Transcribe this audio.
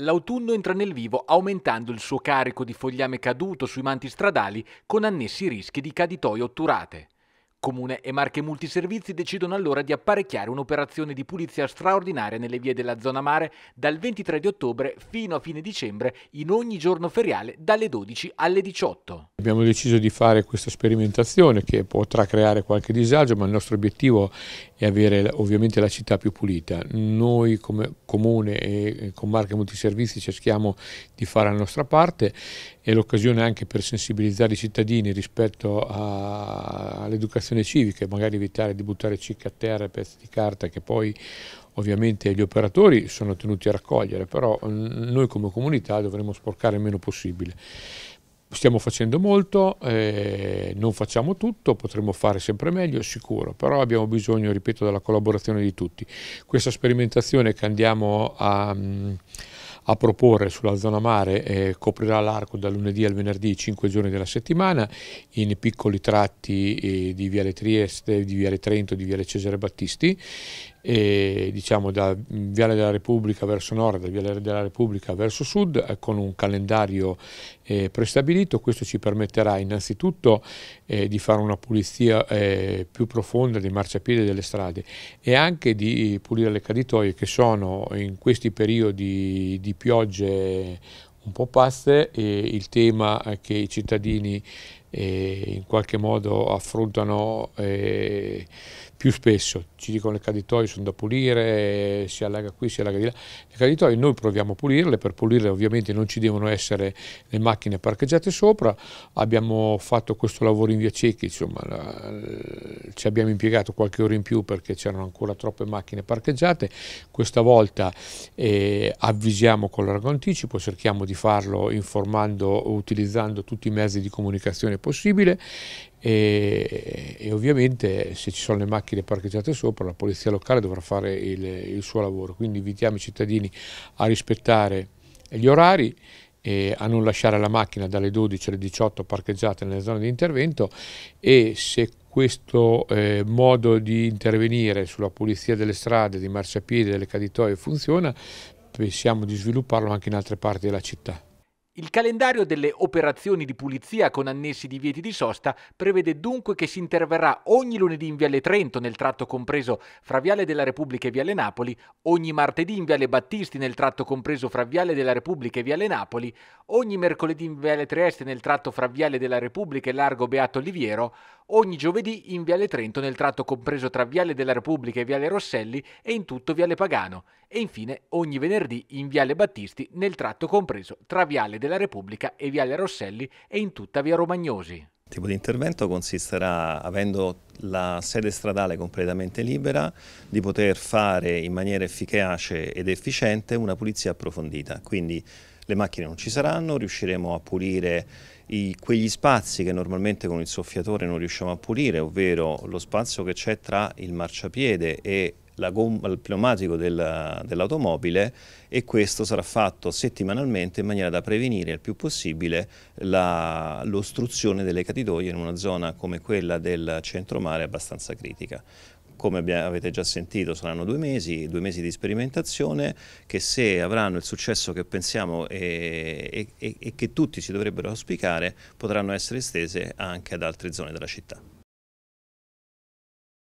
L'autunno entra nel vivo aumentando il suo carico di fogliame caduto sui manti stradali con annessi rischi di caditoie otturate. Comune e Marche Multiservizi decidono allora di apparecchiare un'operazione di pulizia straordinaria nelle vie della zona mare dal 23 di ottobre fino a fine dicembre in ogni giorno feriale dalle 12 alle 18. Abbiamo deciso di fare questa sperimentazione che potrà creare qualche disagio ma il nostro obiettivo è avere ovviamente la città più pulita. Noi come Comune e con Marche Multiservizi cerchiamo di fare la nostra parte e l'occasione anche per sensibilizzare i cittadini rispetto a all'educazione civica e magari evitare di buttare cicche a terra e pezzi di carta che poi ovviamente gli operatori sono tenuti a raccogliere, però mm, noi come comunità dovremmo sporcare il meno possibile. Stiamo facendo molto, eh, non facciamo tutto, potremmo fare sempre meglio, sicuro, però abbiamo bisogno, ripeto, della collaborazione di tutti. Questa sperimentazione che andiamo a... Um, a proporre sulla zona mare eh, coprirà l'arco dal lunedì al venerdì 5 giorni della settimana in piccoli tratti eh, di Viale Trieste, di Viale Trento, di Viale Cesare Battisti e diciamo da Viale della Repubblica verso nord, da Viale della Repubblica verso sud, eh, con un calendario eh, prestabilito. Questo ci permetterà innanzitutto eh, di fare una pulizia eh, più profonda dei marciapiedi e delle strade e anche di pulire le caditoie che sono in questi periodi di piogge un po' pazze e il tema eh, che i cittadini e in qualche modo affrontano eh, più spesso, ci dicono che le caditoie sono da pulire, si allaga qui, si allaga di là, Le caditoie noi proviamo a pulirle, per pulirle ovviamente non ci devono essere le macchine parcheggiate sopra, abbiamo fatto questo lavoro in via ciechi, insomma la, la, ci abbiamo impiegato qualche ora in più perché c'erano ancora troppe macchine parcheggiate, questa volta eh, avvisiamo con largo anticipo, cerchiamo di farlo informando, utilizzando tutti i mezzi di comunicazione possibile e, e, ovviamente se ci sono le macchine parcheggiate sopra la polizia locale dovrà fare il, il suo lavoro, quindi invitiamo i cittadini a rispettare gli orari a non lasciare la macchina dalle 12 alle 18 parcheggiate nelle zone di intervento e se questo eh, modo di intervenire sulla pulizia delle strade, dei marciapiedi, delle caditoie funziona, pensiamo di svilupparlo anche in altre parti della città. Il calendario delle operazioni di pulizia con annessi divieti di sosta prevede dunque che si interverrà ogni lunedì in Viale Trento nel tratto compreso fra Viale della Repubblica e Viale Napoli, ogni martedì in Viale Battisti nel tratto compreso fra Viale della Repubblica e Viale Napoli, ogni mercoledì in Viale Trieste nel tratto fra Viale della Repubblica e Largo Beato Oliviero, ogni giovedì in Viale Trento nel tratto compreso tra Viale della Repubblica e Viale Rosselli e in tutto Viale Pagano e infine ogni venerdì in Viale Battisti nel tratto compreso tra Viale della Repubblica e Viale Rosselli e in tutta Via Romagnosi. Il tipo di intervento consisterà, avendo la sede stradale completamente libera, di poter fare in maniera efficace ed efficiente una pulizia approfondita. Quindi le macchine non ci saranno, riusciremo a pulire i, quegli spazi che normalmente con il soffiatore non riusciamo a pulire, ovvero lo spazio che c'è tra il marciapiede e gomma, il pneumatico dell'automobile e questo sarà fatto settimanalmente in maniera da prevenire il più possibile l'ostruzione delle catidoie in una zona come quella del centro mare abbastanza critica come avete già sentito saranno due mesi, due mesi di sperimentazione che se avranno il successo che pensiamo e, e, e che tutti si dovrebbero auspicare potranno essere estese anche ad altre zone della città.